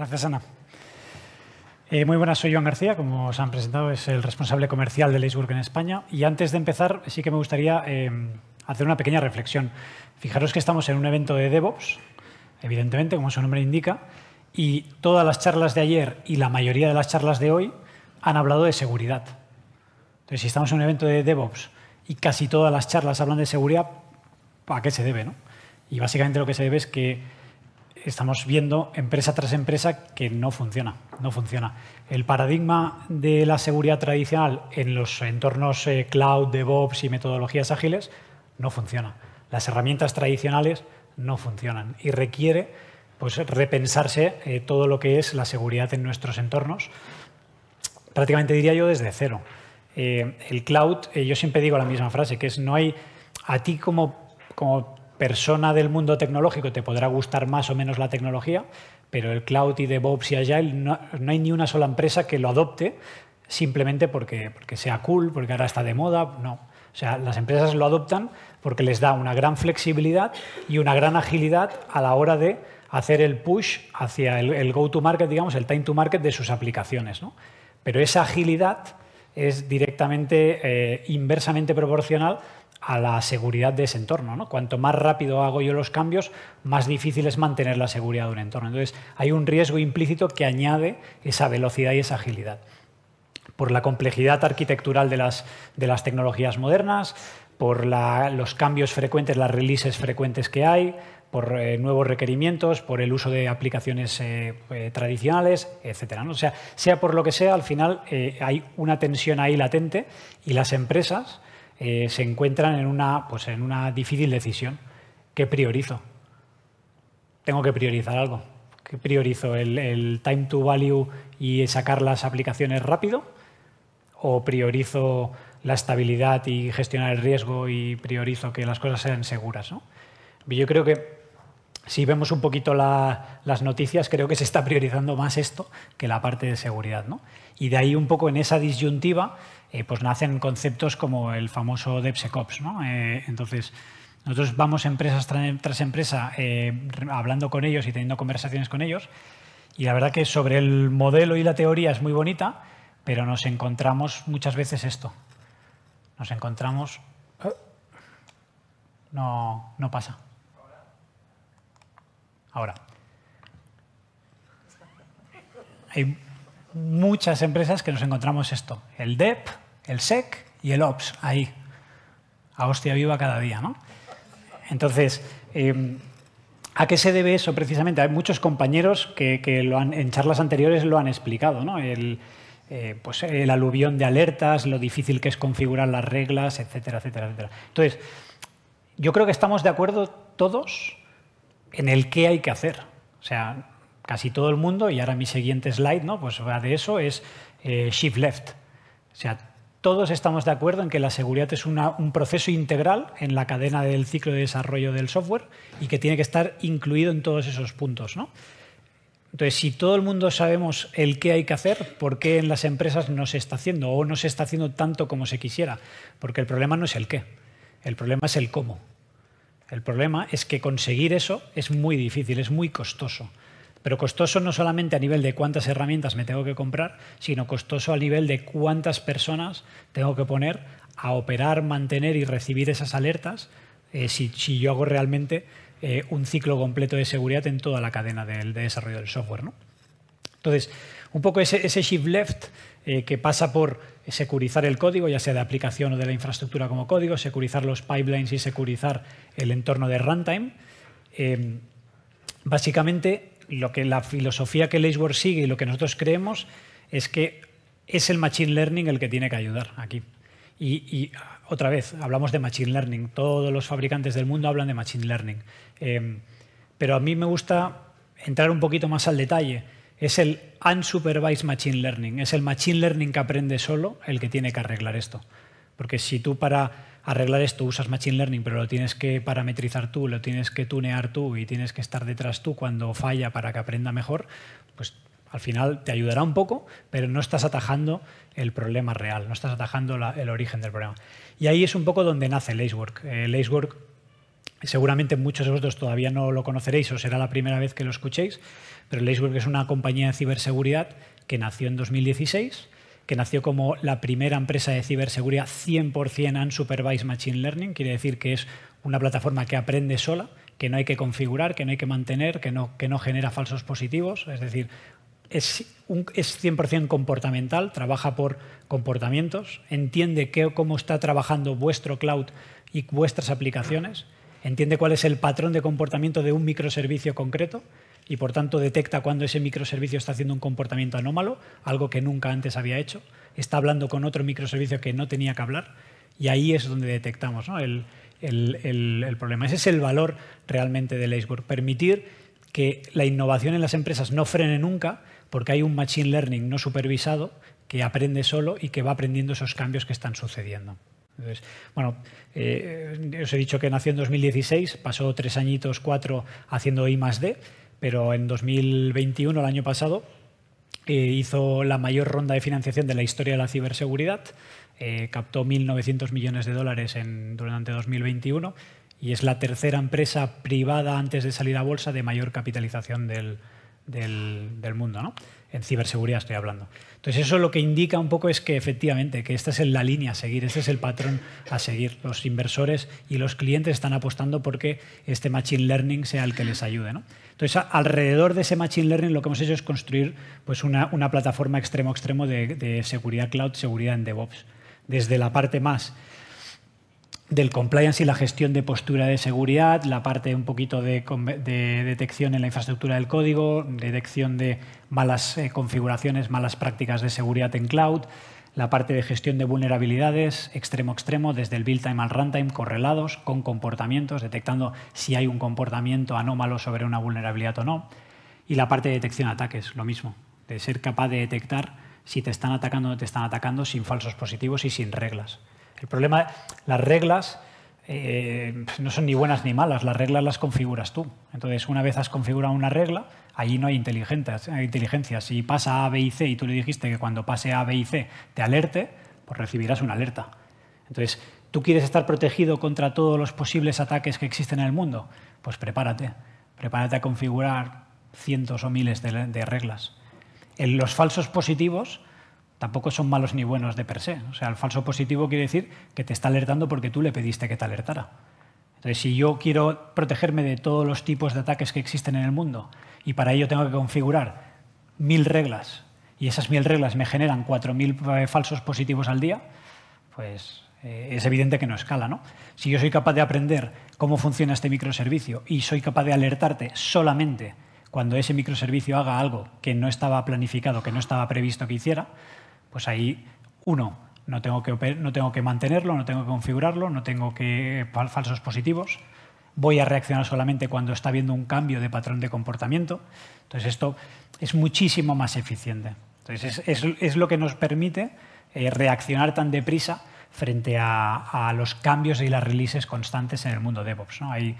Gracias, Ana. Eh, muy buenas, soy Joan García, como os han presentado, es el responsable comercial de Leisburg en España. Y antes de empezar, sí que me gustaría eh, hacer una pequeña reflexión. Fijaros que estamos en un evento de DevOps, evidentemente, como su nombre indica, y todas las charlas de ayer y la mayoría de las charlas de hoy han hablado de seguridad. Entonces, si estamos en un evento de DevOps y casi todas las charlas hablan de seguridad, ¿a qué se debe? Y básicamente lo que se debe es que estamos viendo empresa tras empresa que no funciona, no funciona. El paradigma de la seguridad tradicional en los entornos eh, cloud, DevOps y metodologías ágiles no funciona. Las herramientas tradicionales no funcionan y requiere pues, repensarse eh, todo lo que es la seguridad en nuestros entornos, prácticamente diría yo desde cero. Eh, el cloud, yo siempre digo la misma frase, que es no hay, a ti como, como persona del mundo tecnológico te podrá gustar más o menos la tecnología, pero el cloud y DevOps y Agile no, hay ni una sola empresa que lo adopte simplemente porque, porque sea cool, porque ahora está de moda, no. O sea, las empresas lo adoptan porque les da una gran flexibilidad y una gran agilidad a la hora de hacer el push hacia el, go-to-market, digamos, el time-to-market de sus aplicaciones. Pero esa agilidad es directamente eh, inversamente proporcional a la seguridad de ese entorno. ¿no? Cuanto más rápido hago yo los cambios, más difícil es mantener la seguridad de un entorno. Entonces, hay un riesgo implícito que añade esa velocidad y esa agilidad. Por la complejidad arquitectural de las, tecnologías modernas, por los cambios frecuentes, las releases frecuentes que hay, por eh, nuevos requerimientos, por el uso de aplicaciones eh, eh, tradicionales, etc. O sea, sea por lo que sea, al final hay una tensión ahí latente y las empresas eh, se encuentran en una, pues, en una difícil decisión. ¿Qué priorizo? Tengo que priorizar algo. ¿Qué priorizo? ¿El, time to value y sacar las aplicaciones rápido? ¿O priorizo la estabilidad y gestionar el riesgo y priorizo que las cosas sean seguras? ¿no? Yo creo que si vemos un poquito las noticias, creo que se está priorizando más esto que la parte de seguridad. Y de ahí un poco en esa disyuntiva eh, pues nacen conceptos como el famoso DevSecOps. ¿no? Eh, entonces, nosotros vamos empresas tras empresa eh, hablando con ellos y teniendo conversaciones con ellos y la verdad que sobre el modelo y la teoría es muy bonita, pero nos encontramos muchas veces esto. Nos encontramos... Ah, no, no pasa. Ahora muchas empresas que nos encontramos esto, el DEP, el SEC y el OPS, ahí, a hostia viva cada día. ¿no? Entonces, em, ¿a qué se debe eso precisamente? Hay muchos compañeros que, lo han, en charlas anteriores lo han explicado, ¿no? El, eh, pues el aluvión de alertas, lo difícil que es configurar las reglas, etcétera, etcétera, etcétera. Entonces, yo creo que estamos de acuerdo todos en el qué hay que hacer. O sea, casi todo el mundo, y ahora mi siguiente slide ¿no? pues va de eso, es eh, shift left. O sea, todos estamos de acuerdo en que la seguridad es un proceso integral en la cadena del ciclo de desarrollo del software y que tiene que estar incluido en todos esos puntos. Entonces, si todo el mundo sabemos el qué hay que hacer, ¿por qué en las empresas no se está haciendo o no se está haciendo tanto como se quisiera? Porque el problema no es el qué, el problema es el cómo. El problema es que conseguir eso es muy difícil, es muy costoso. Pero costoso no solamente a nivel de cuántas herramientas me tengo que comprar, sino costoso a nivel de cuántas personas tengo que poner a operar, mantener y recibir esas alertas eh, si, yo hago realmente eh, un ciclo completo de seguridad en toda la cadena del, de desarrollo del software. Entonces, un poco ese, shift left eh, que pasa por securizar el código, ya sea de aplicación o de la infraestructura como código, securizar los pipelines y securizar el entorno de runtime. Em, básicamente lo que la filosofía que Lacework sigue y lo que nosotros creemos es que es el Machine Learning el que tiene que ayudar aquí. Y, ah, otra vez, hablamos de Machine Learning. Todos los fabricantes del mundo hablan de Machine Learning. Em, pero a mí me gusta entrar un poquito más al detalle. Es el unsupervised machine learning, es el machine learning que aprende solo el que tiene que arreglar esto. Porque si tú para arreglar esto, usas Machine Learning, pero lo tienes que parametrizar tú, lo tienes que tunear tú y tienes que estar detrás tú cuando falla para que aprenda mejor, pues al final te ayudará un poco, pero no estás atajando el problema real, no estás atajando el origen del problema. Y ahí es un poco donde nace Lacework. Eh, Lacework, seguramente muchos de vosotros todavía no lo conoceréis o será la primera vez que lo escuchéis, pero Lacework es una compañía de ciberseguridad que nació en 2016 que nació como la primera empresa de ciberseguridad 100% unsupervised machine learning, quiere decir que es una plataforma que aprende sola, que no hay que configurar, que no hay que mantener, que no, que no genera falsos positivos, es decir, es, es 100% comportamental, trabaja por comportamientos, entiende cómo está trabajando vuestro cloud y vuestras aplicaciones, entiende cuál es el patrón de comportamiento de un microservicio concreto y por tanto detecta cuando ese microservicio está haciendo un comportamiento anómalo, algo que nunca antes había hecho, está hablando con otro microservicio que no tenía que hablar y ahí es donde detectamos el, problema. Ese es el valor realmente del Iceberg, permitir que la innovación en las empresas no frene nunca porque hay un machine learning no supervisado que aprende solo y que va aprendiendo esos cambios que están sucediendo. bueno, eh, os he dicho que nació en 2016, pasó tres añitos, cuatro haciendo I más D, pero en 2021, el año pasado, eh, hizo la mayor ronda de financiación de la historia de la ciberseguridad, eh, captó 1.900 millones de dólares en, durante 2021 y es la tercera empresa privada antes de salir a bolsa de mayor capitalización del, del, mundo, ¿no? En ciberseguridad estoy hablando. Entonces eso lo que indica un poco es que efectivamente, que esta es la línea a seguir, este es el patrón a seguir. Los inversores y los clientes están apostando porque este Machine Learning sea el que les ayude. ¿no? Entonces alrededor de ese Machine Learning lo que hemos hecho es construir pues, una, plataforma extremo-extremo de seguridad cloud, seguridad en DevOps. Desde la parte más del compliance y la gestión de postura de seguridad, la parte un poquito de, detección en la infraestructura del código, detección de malas eh, configuraciones, malas prácticas de seguridad en cloud, la parte de gestión de vulnerabilidades, extremo extremo, desde el build time al runtime, correlados con comportamientos, detectando si hay un comportamiento anómalo sobre una vulnerabilidad o no, y la parte de detección de ataques, lo mismo, de ser capaz de detectar si te están atacando o no te están atacando sin falsos positivos y sin reglas. El problema, las reglas eh, no son ni buenas ni malas, las reglas las configuras tú. Entonces, una vez has configurado una regla, allí no hay inteligencia. Si pasa A, B y C y tú le dijiste que cuando pase A, B y C te alerte, pues recibirás una alerta. Entonces, ¿tú quieres estar protegido contra todos los posibles ataques que existen en el mundo? Pues prepárate, prepárate a configurar cientos o miles de reglas. En los falsos positivos tampoco son malos ni buenos de per se. O sea, el falso positivo quiere decir que te está alertando porque tú le pediste que te alertara. Entonces, si yo quiero protegerme de todos los tipos de ataques que existen en el mundo y para ello tengo que configurar mil reglas y esas mil reglas me generan cuatro mil eh, falsos positivos al día, pues eh, es evidente que no escala. ¿no? Si yo soy capaz de aprender cómo funciona este microservicio y soy capaz de alertarte solamente cuando ese microservicio haga algo que no estaba planificado, que no estaba previsto que hiciera, pues ahí, uno, no tengo que, no tengo que mantenerlo, no tengo que configurarlo, no tengo que falsos positivos. Voy a reaccionar solamente cuando está habiendo un cambio de patrón de comportamiento. Entonces, esto es muchísimo más eficiente. Entonces, es, lo que nos permite eh, reaccionar tan deprisa frente a, los cambios y las releases constantes en el mundo DevOps. ¿no? Ahí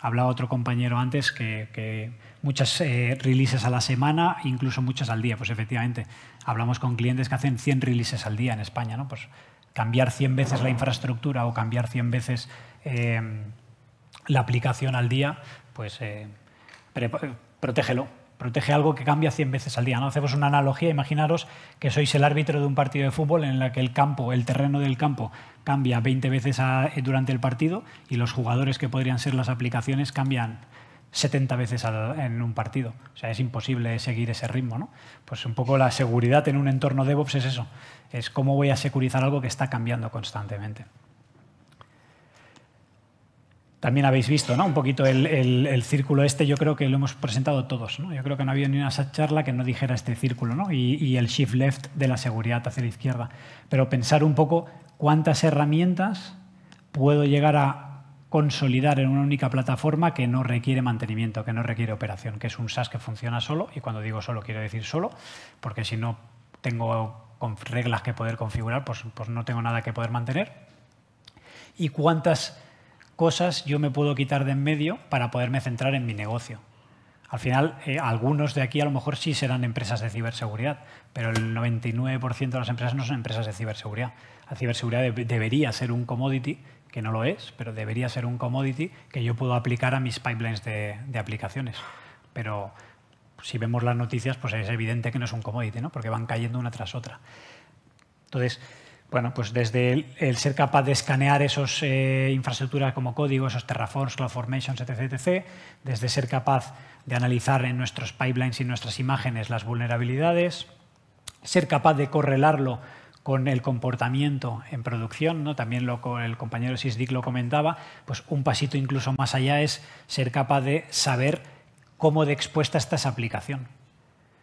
hablaba otro compañero antes que muchas eh, releases a la semana, incluso muchas al día. Pues efectivamente, hablamos con clientes que hacen 100 releases al día en España. ¿no? Pues cambiar 100 veces la infraestructura o cambiar 100 veces eh, la aplicación al día, pues eh, eh protégelo. Protege algo que cambia 100 veces al día. ¿no? Hacemos una analogía. Imaginaros que sois el árbitro de un partido de fútbol en el que el campo, el terreno del campo, cambia 20 veces durante el partido y los jugadores que podrían ser las aplicaciones cambian 70 veces en un partido. O sea, es imposible seguir ese ritmo. ¿no? Pues un poco la seguridad en un entorno DevOps es eso. Es cómo voy a securizar algo que está cambiando constantemente. También habéis visto ¿no? un poquito el, círculo este, yo creo que lo hemos presentado todos. ¿no? Yo creo que no había ni una charla que no dijera este círculo ¿no? y el shift left de la seguridad hacia la izquierda. Pero pensar un poco cuántas herramientas puedo llegar a consolidar en una única plataforma que no requiere mantenimiento, que no requiere operación, que es un SaaS que funciona solo, y cuando digo solo quiero decir solo, porque si no tengo reglas que poder configurar, pues, pues, no tengo nada que poder mantener. ¿Y cuántas cosas yo me puedo quitar de en medio para poderme centrar en mi negocio? Al final, eh, algunos de aquí a lo mejor sí serán empresas de ciberseguridad, pero el 99% de las empresas no son empresas de ciberseguridad. La ciberseguridad debería ser un commodity que no lo es, pero debería ser un commodity que yo puedo aplicar a mis pipelines de, aplicaciones. Pero si vemos las noticias, pues es evidente que no es un commodity, ¿no? porque van cayendo una tras otra. Entonces, bueno, pues desde el, ser capaz de escanear esas eh, infraestructuras como código, esos terraforms, cloud formations, etc., desde ser capaz de analizar en nuestros pipelines y nuestras imágenes las vulnerabilidades, ser capaz de correlarlo con el comportamiento en producción, ¿no? también lo, el compañero Sisdic, lo comentaba, pues un pasito incluso más allá es ser capaz de saber cómo de expuesta está esa aplicación.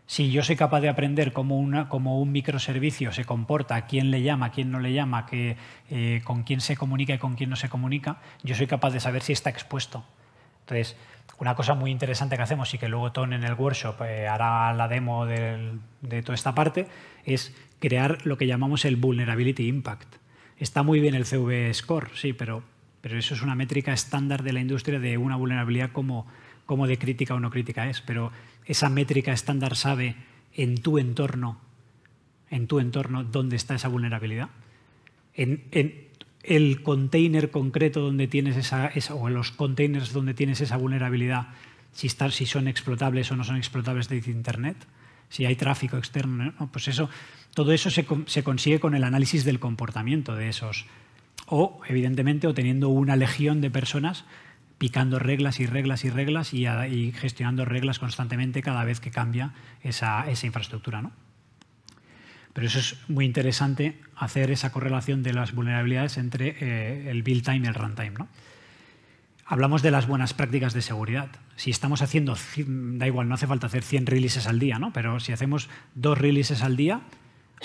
Si yo soy capaz de aprender cómo, una, un microservicio se comporta, quién le llama, quién no le llama, eh, con quién se comunica y con quién no se comunica, yo soy capaz de saber si está expuesto. Entonces, una cosa muy interesante que hacemos y que luego Ton en el workshop eh, hará la demo de toda esta parte es crear lo que llamamos el Vulnerability Impact. Está muy bien el CV Score, sí, pero, pero eso es una métrica estándar de la industria de una vulnerabilidad como, como de crítica o no crítica es. Pero esa métrica estándar sabe en tu entorno, en tu entorno, dónde está esa vulnerabilidad. En, el container concreto donde tienes esa, o los containers donde tienes esa vulnerabilidad, si, si son explotables o no son explotables desde Internet, si hay tráfico externo, pues eso todo eso se, consigue con el análisis del comportamiento de esos. O, evidentemente, o teniendo una legión de personas picando reglas y reglas y reglas y, gestionando reglas constantemente cada vez que cambia esa, infraestructura. ¿no? Pero eso es muy interesante, hacer esa correlación de las vulnerabilidades entre eh, el build time y el runtime. ¿no? Hablamos de las buenas prácticas de seguridad. Si estamos haciendo, da igual, no hace falta hacer 100 releases al día, ¿no? pero si hacemos dos releases al día,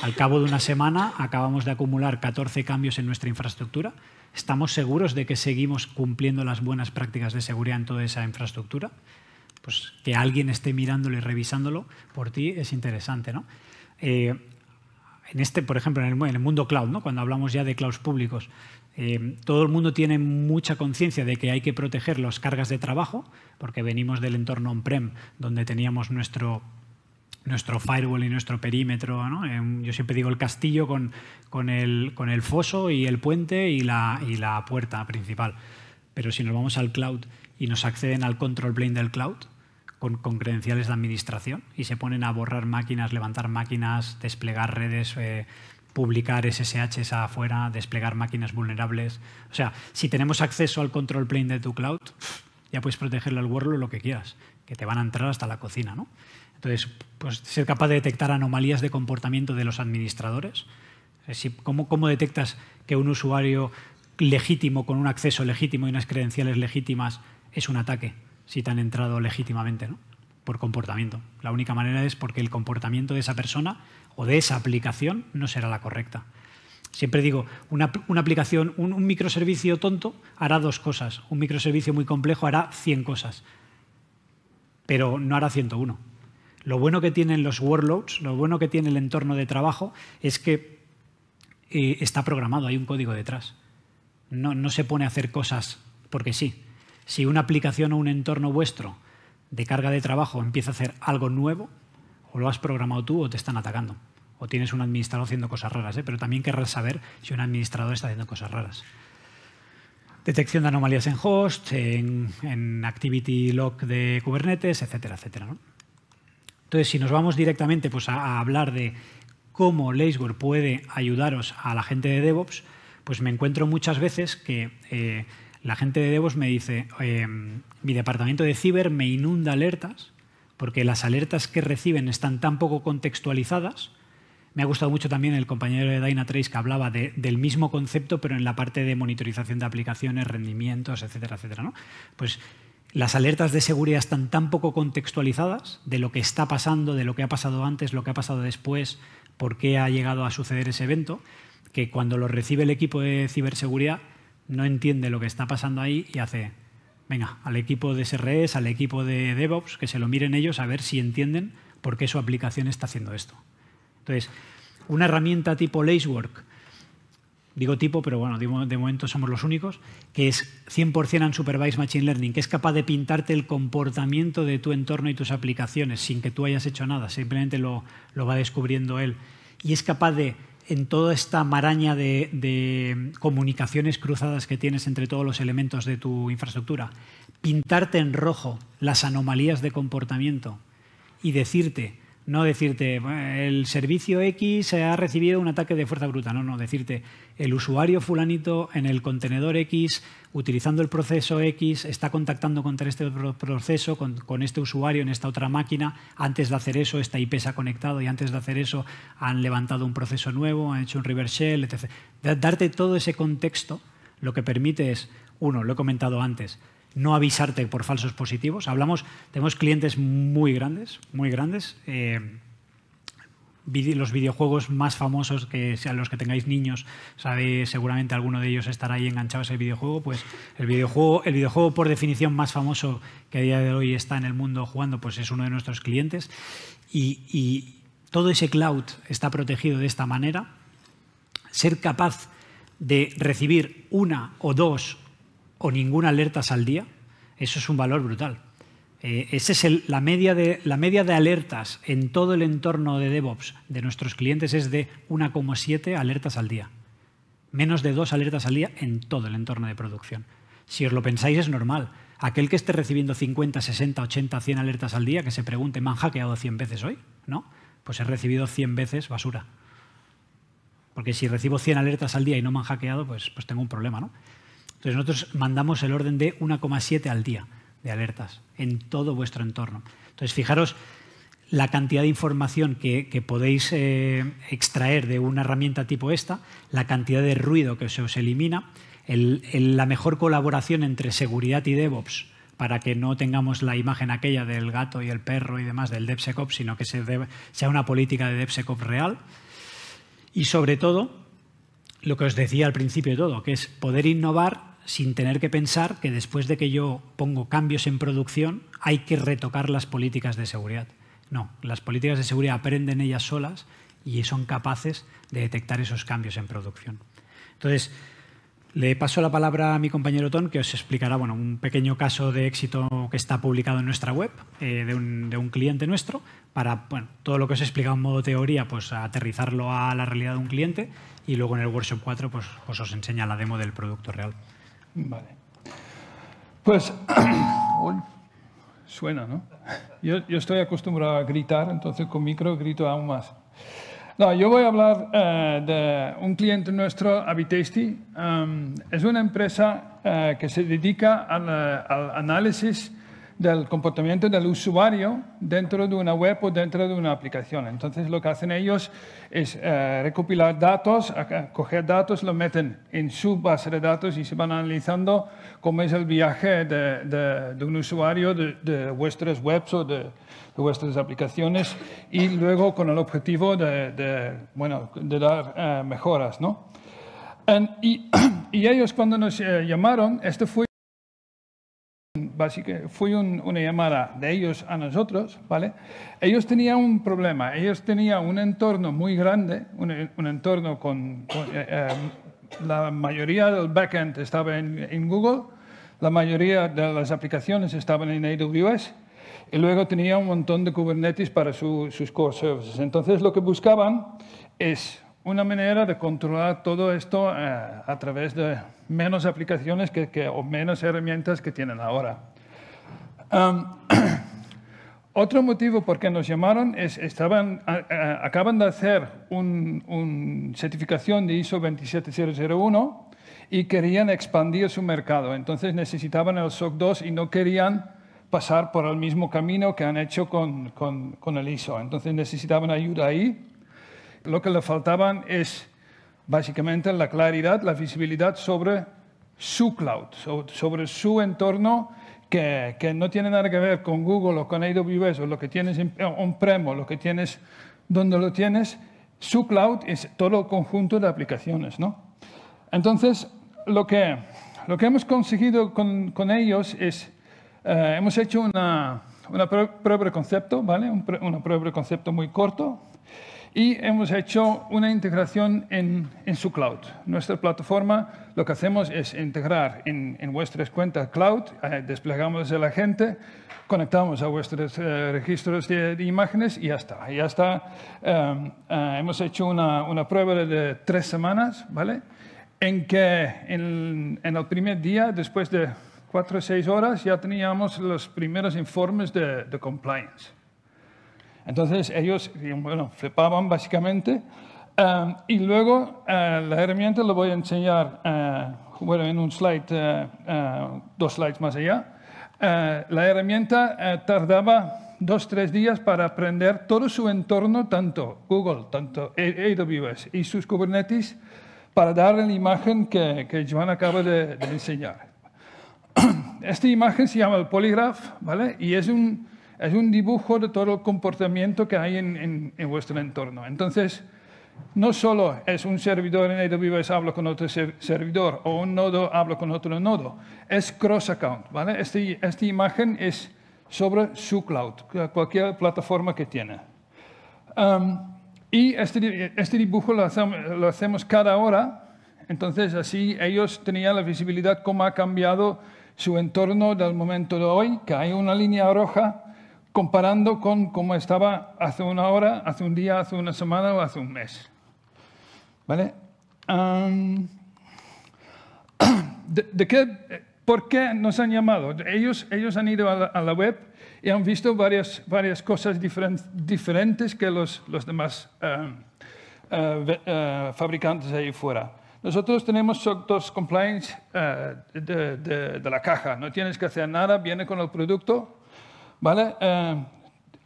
al cabo de una semana acabamos de acumular 14 cambios en nuestra infraestructura. ¿Estamos seguros de que seguimos cumpliendo las buenas prácticas de seguridad en toda esa infraestructura? Pues que alguien esté mirándolo y revisándolo por ti es interesante. Eh, en este, por ejemplo, en el, mundo cloud, ¿no? cuando hablamos ya de clouds públicos, eh, todo el mundo tiene mucha conciencia de que hay que proteger las cargas de trabajo, porque venimos del entorno on-prem, donde teníamos nuestro nuestro firewall y nuestro perímetro. Eh, yo siempre digo el castillo con, el, foso y el puente y la, puerta principal. Pero si nos vamos al cloud y nos acceden al control plane del cloud, con, credenciales de administración y se ponen a borrar máquinas, levantar máquinas, desplegar redes, eh, publicar SSHs afuera, desplegar máquinas vulnerables. O sea, si tenemos acceso al control plane de tu cloud, ya puedes protegerle al workload lo que quieras, que te van a entrar hasta la cocina, ¿no? Entonces, pues, ser capaz de detectar anomalías de comportamiento de los administradores. ¿cómo, detectas que un usuario legítimo, con un acceso legítimo y unas credenciales legítimas, es un ataque, si te han entrado legítimamente, por comportamiento. La única manera es porque el comportamiento de esa persona o de esa aplicación no será la correcta. Siempre digo, una, aplicación, un, un, microservicio tonto hará dos cosas, un microservicio muy complejo hará 100 cosas, pero no hará 101. Lo bueno que tienen los workloads, lo bueno que tiene el entorno de trabajo es que eh, está programado, hay un código detrás. No, se pone a hacer cosas porque sí. Si una aplicación o un entorno vuestro de carga de trabajo empieza a hacer algo nuevo, o lo has programado tú o te están atacando. O tienes un administrador haciendo cosas raras, ¿eh? pero también querrás saber si un administrador está haciendo cosas raras. Detección de anomalías en host, en, activity log de Kubernetes, etcétera, etcétera. ¿no? Entonces, si nos vamos directamente pues, a, hablar de cómo Lacework puede ayudaros a la gente de DevOps, pues me encuentro muchas veces que eh, la gente de DevOps me dice, em, mi departamento de ciber me inunda alertas porque las alertas que reciben están tan poco contextualizadas. Me ha gustado mucho también el compañero de Dynatrace que hablaba del mismo concepto, pero en la parte de monitorización de aplicaciones, rendimientos, etcétera, etcétera. Pues las alertas de seguridad están tan poco contextualizadas de lo que está pasando, de lo que ha pasado antes, lo que ha pasado después, por qué ha llegado a suceder ese evento, que cuando lo recibe el equipo de ciberseguridad no entiende lo que está pasando ahí y hace, venga, al equipo de srs al equipo de DevOps, que se lo miren ellos a ver si entienden por qué su aplicación está haciendo esto. Entonces, una herramienta tipo Lacework digo tipo, pero bueno, de momento somos los únicos, que es 100% unsupervised machine learning, que es capaz de pintarte el comportamiento de tu entorno y tus aplicaciones sin que tú hayas hecho nada, simplemente lo, va descubriendo él. Y es capaz de, en toda esta maraña de comunicaciones cruzadas que tienes entre todos los elementos de tu infraestructura, pintarte en rojo las anomalías de comportamiento y decirte no decirte, el servicio X ha recibido un ataque de fuerza bruta. No, no, decirte, el usuario fulanito en el contenedor X, utilizando el proceso X, está contactando con este proceso, con, con, este usuario en esta otra máquina. Antes de hacer eso, esta IP se ha conectado y antes de hacer eso han levantado un proceso nuevo, han hecho un reverse shell, etc. Darte todo ese contexto lo que permite es, uno, lo he comentado antes, no avisarte por falsos positivos. Hablamos, tenemos clientes muy grandes, muy grandes. Eh, los videojuegos más famosos que sean los que tengáis niños, sabe seguramente alguno de ellos estará ahí enganchado a ese videojuego, pues el videojuego, el videojuego por definición más famoso que a día de hoy está en el mundo jugando, pues es uno de nuestros clientes y, y todo ese cloud está protegido de esta manera. Ser capaz de recibir una o dos o ninguna alertas al día, eso es un valor brutal. Eh, es la, media de, la media de alertas en todo el entorno de DevOps de nuestros clientes es de 1,7 alertas al día. Menos de dos alertas al día en todo el entorno de producción. Si os lo pensáis es normal. Aquel que esté recibiendo 50, 60, 80, 100 alertas al día, que se pregunte, ¿me han hackeado 100 veces hoy? ¿No? Pues he recibido 100 veces basura. Porque si recibo 100 alertas al día y no me han hackeado, pues, pues tengo un problema, ¿no? Entonces nosotros mandamos el orden de 1,7 al día de alertas en todo vuestro entorno. Entonces fijaros la cantidad de información que, podéis eh, extraer de una herramienta tipo esta, la cantidad de ruido que se os elimina, la mejor colaboración entre seguridad y DevOps para que no tengamos la imagen aquella del gato y el perro y demás del DevSecOps, sino que sea una política de DevSecOps real. Y sobre todo, lo que os decía al principio de todo, que es poder innovar sin tener que pensar que después de que yo pongo cambios en producción hay que retocar las políticas de seguridad. No, las políticas de seguridad aprenden ellas solas y son capaces de detectar esos cambios en producción. Entonces, le paso la palabra a mi compañero Ton, que os explicará bueno, un pequeño caso de éxito que está publicado en nuestra web eh, de, un, cliente nuestro, para todo lo que os he explicado en modo teoría, pues aterrizarlo a la realidad de un cliente y luego en el Workshop 4 pues, pues os enseña la demo del producto real. Vale. Pues, uy, suena, ¿no? Yo, estoy acostumbrado a gritar, entonces con micro grito aún más. No, yo voy a hablar eh, de un cliente nuestro, Abitasty. Em, es una empresa eh, que se dedica al eh, análisis del comportamiento del usuario dentro de una web o dentro de una aplicación. Entonces, lo que hacen ellos es eh, recopilar datos, coger datos, lo meten en su base de datos y se van analizando cómo es el viaje de, un usuario de, vuestras webs o de, vuestras aplicaciones y luego con el objetivo de, bueno, de dar eh, mejoras. ¿no? y, ellos cuando nos eh, llamaron, este fue básicamente fue una llamada de ellos a nosotros, ¿vale? Ellos tenían un problema, ellos tenían un entorno muy grande, un, entorno con, eh, eh, la mayoría del backend estaba en, Google, la mayoría de las aplicaciones estaban en AWS y luego tenía un montón de Kubernetes para sus core services. Entonces lo que buscaban es una manera de controlar todo esto eh, a través de menos aplicaciones que, o menos herramientas que tienen ahora. otro motivo por qué nos llamaron es estaban, acaban de hacer una certificación de ISO 27001 y querían expandir su mercado. Entonces necesitaban el SOC 2 y no querían pasar por el mismo camino que han hecho con, con, con el ISO. Entonces necesitaban ayuda ahí lo que le faltaban es básicamente la claridad, la visibilidad sobre su cloud, sobre su entorno que, que no tiene nada que ver con Google o con AWS o lo que tienes en eh, prem o lo que tienes donde lo tienes. Su cloud es todo el conjunto de aplicaciones. ¿no? Entonces, lo que, lo que hemos conseguido con, con ellos es, eh, hemos hecho una, una prueba de concepto, ¿vale? una prueba de concepto muy corto, y hemos hecho una integración en, su cloud. Nuestra plataforma lo que hacemos es integrar en, vuestras cuentas cloud, eh, desplegamos el agente, conectamos a vuestros eh, registros de, imágenes y ya está. Ya está. Eh, hemos hecho una, prueba de tres semanas, ¿vale? En que en, el primer día, después de cuatro o seis horas, ya teníamos los primeros informes de compliance. Entonces ellos, bueno, flipaban básicamente. Em, y luego eh, la herramienta lo voy a enseñar, eh, bueno, en un slide, eh, dos slides más allá. la herramienta tardaba dos, tres días para aprender todo su entorno, tanto Google, tanto AWS y sus Kubernetes, para dar la imagen que, que Joan acaba de, enseñar. Esta imagen se llama el Polygraph, ¿vale? Y es un, es un dibujo de todo el comportamiento que hay en, vuestro entorno. Entonces, no solo es un servidor en AWS habla con otro servidor o un nodo hablo con otro nodo, es cross-account. ¿vale? Este, esta imagen es sobre su cloud, cualquier plataforma que tiene. Um, y este, este dibujo lo hacemos, cada hora, entonces así ellos tenían la visibilidad cómo ha cambiado su entorno del momento de hoy, que hay una línea roja comparando con cómo estaba hace una hora, hace un día, hace una semana o hace un mes. ¿Vale? de, qué, ¿Por qué nos han llamado? Ellos, ellos han ido a la, web y han visto varias, varias cosas diferentes que los, demás fabricantes ahí fuera. Nosotros tenemos dos compliance eh, de, de, de la caja. No tienes que hacer nada, viene con el producto, ¿Vale? Eh,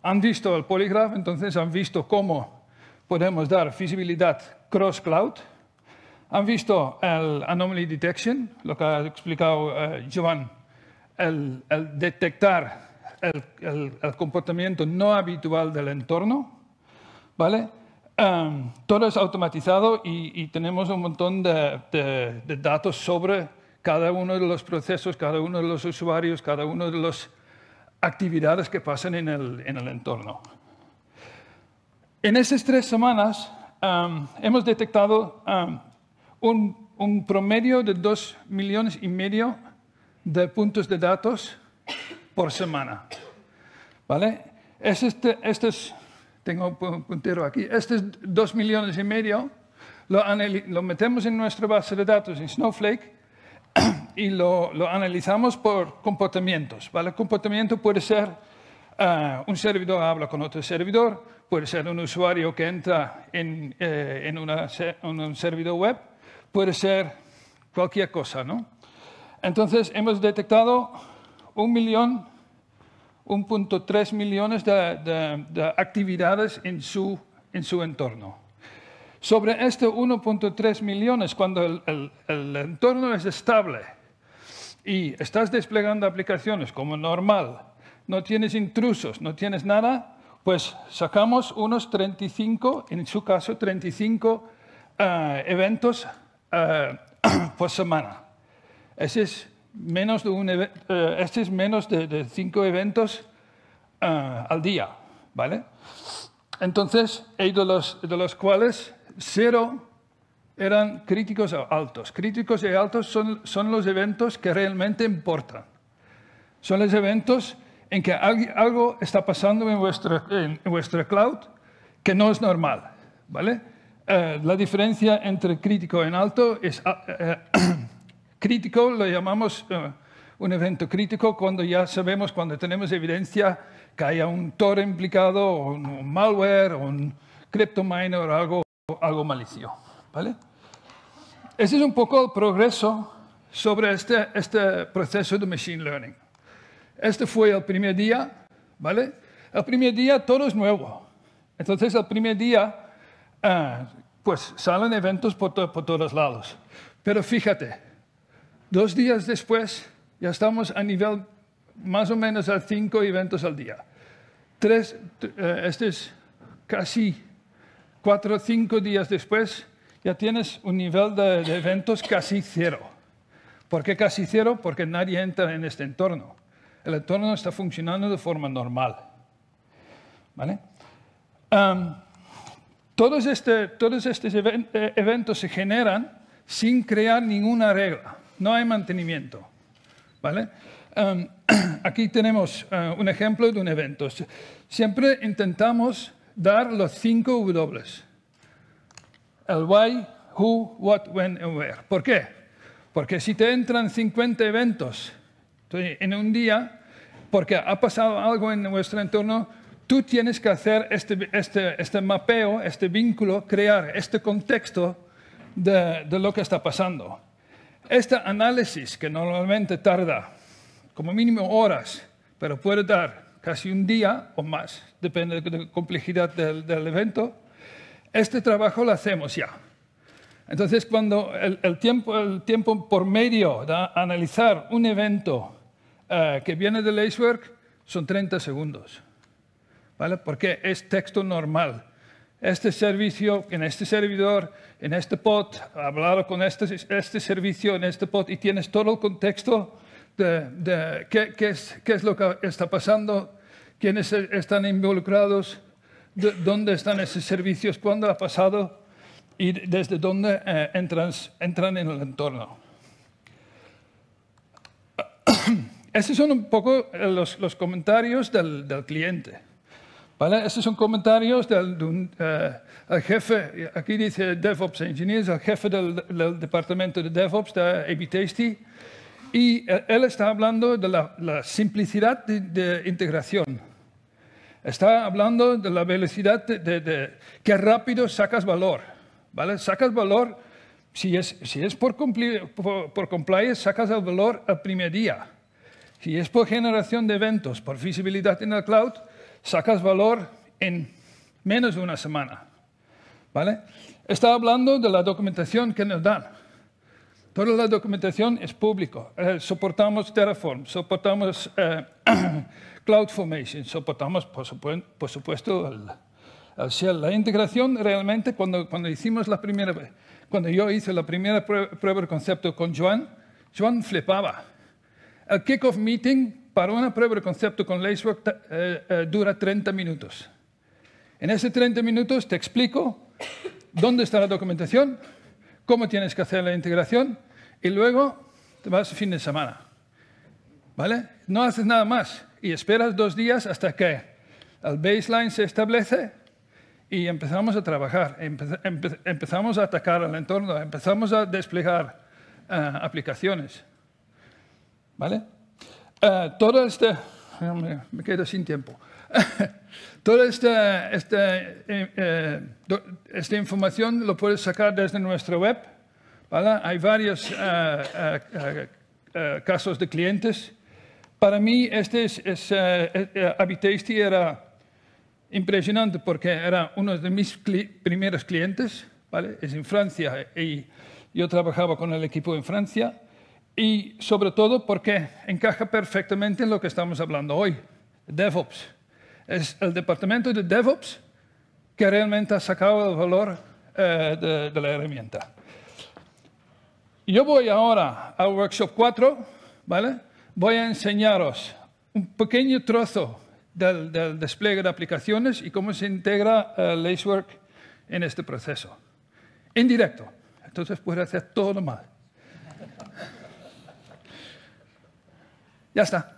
han visto el Polygraph, entonces han visto cómo podemos dar visibilidad cross-cloud. Han visto el anomaly detection, lo que ha explicado eh, Joan, el, detectar el, comportamiento no habitual del entorno. ¿vale? Eh, todo es automatizado y, tenemos un montón de datos sobre cada uno de los procesos, cada uno de los usuarios, cada uno de los actividades que pasan en el, en el entorno. En esas tres semanas hemos detectado un, promedio de 2 millones y medio de puntos de datos por semana. ¿Vale? este, este tengo un puntero aquí, estos 2 millones y medio lo, lo metemos en nuestra base de datos en Snowflake y lo, analizamos por comportamientos. ¿vale? El comportamiento puede ser ah, un servidor habla con otro servidor, puede ser un usuario que entra en, eh, en, una, un servidor web, puede ser cualquier cosa. ¿no? Entonces hemos detectado 1.3 millones de, actividades en su, en su entorno. Sobre este 1.3 millones, cuando el, el entorno es estable, y estás desplegando aplicaciones como normal, no tienes intrusos, no tienes nada, pues sacamos unos 35, en su caso 35 eh, eventos eh, por semana. Ese es menos de, eh, este cinco eventos al día, ¿vale? Entonces, hay de los, de los cuales cero eran críticos o altos. Críticos y altos son, son los eventos que realmente importan. Son los eventos en que algo está pasando en vuestra, en cloud que no es normal. ¿vale? Eh, la diferencia entre crítico y alto es... Ah, eh, crítico lo llamamos eh, un evento crítico cuando ya sabemos, cuando tenemos evidencia que haya un Tor implicado, o un malware, o un criptominer o algo, algo malicio. ¿Vale? Ese es un poco el progreso sobre este, este proceso de Machine Learning. Este fue el primer día, ¿vale? El primer día todo es nuevo. Entonces, el primer día, eh, pues salen eventos por, por todos lados. Pero fíjate, dos días después ya estamos a nivel más o menos a cinco eventos al día. Tres, eh, este es casi cuatro o cinco días después, ya tienes un nivel de, eventos casi cero. ¿Por qué casi cero? Porque nadie entra en este entorno. El entorno está funcionando de forma normal. ¿Vale? Este, todos, estos eh, eventos se generan sin crear ninguna regla. No hay mantenimiento. ¿Vale? aquí tenemos eh, un ejemplo de un evento. Siempre intentamos dar los cinco W el why, who, what, when and where. ¿Por qué? Porque si te entran 50 eventos en un día, porque ha pasado algo en nuestro entorno, tú tienes que hacer este, este, este mapeo, este vínculo, crear este contexto de, lo que está pasando. Este análisis, que normalmente tarda como mínimo horas, pero puede dar casi un día o más, depende de la complejidad del evento, este trabajo lo hacemos ya. Entonces, cuando el, tiempo, por medio de analizar un evento eh, que viene de Lacework son 30 segundos, ¿vale? Porque es texto normal. Este servicio, en este servidor, en este pod, hablado con este, este, servicio, en este pod, y tienes todo el contexto de, qué, es, qué es lo que está pasando, quiénes están involucrados, dónde están esos servicios, cuándo ha pasado y desde dónde eh, entran en el entorno. Esos son un poco eh, los, comentarios del, cliente. ¿Vale? Estos son comentarios del, eh, jefe, aquí dice DevOps Engineers, el jefe del, departamento de DevOps de AB y él está hablando de la, simplicidad de integración. Está hablando de la velocidad de, qué rápido sacas valor. ¿vale? Sacas valor, si es, si es por, por, compliance, sacas el valor al primer día. Si es por generación de eventos, por visibilidad en el cloud, sacas valor en menos de una semana. ¿vale? Está hablando de la documentación que nos dan. Toda la documentación es público. Eh, soportamos Terraform, soportamos... Eh, CloudFormation, soportamos por, supuesto, por shell. La integración realmente cuando, cuando hicimos la primera cuando yo hice la primera prueba, de concepto con Joan, Joan flipaba. El kickoff meeting para una prueba de concepto con Lacework eh, eh, dura 30 minutos. En esos 30 minutos te explico dónde está la documentación, cómo tienes que hacer la integración y luego te vas fin de semana. ¿Vale? No haces nada más y esperas dos días hasta que el baseline se establece y empezamos a trabajar, empezamos a atacar el entorno, empezamos a desplegar eh, aplicaciones. ¿Vale? Eh, todo este... Me, quedo sin tiempo. Toda este, este, eh, esta, información lo puedes sacar desde nuestra web. Hay varios casos de clientes para mí, este es, eh, eh, eh, era impresionante porque era uno de mis primeros clientes, ¿vale? Es en Francia y yo trabajaba con el equipo en Francia y sobre todo porque encaja perfectamente en lo que estamos hablando hoy, DevOps. Es el departamento de DevOps que realmente ha sacado el valor de, la herramienta. Yo voy ahora al workshop 4, ¿vale? voy a enseñaros un pequeño trozo del, despliegue de aplicaciones y cómo se integra eh, Lacework en este proceso. En directo. Entonces puede hacer todo lo mal. ya está.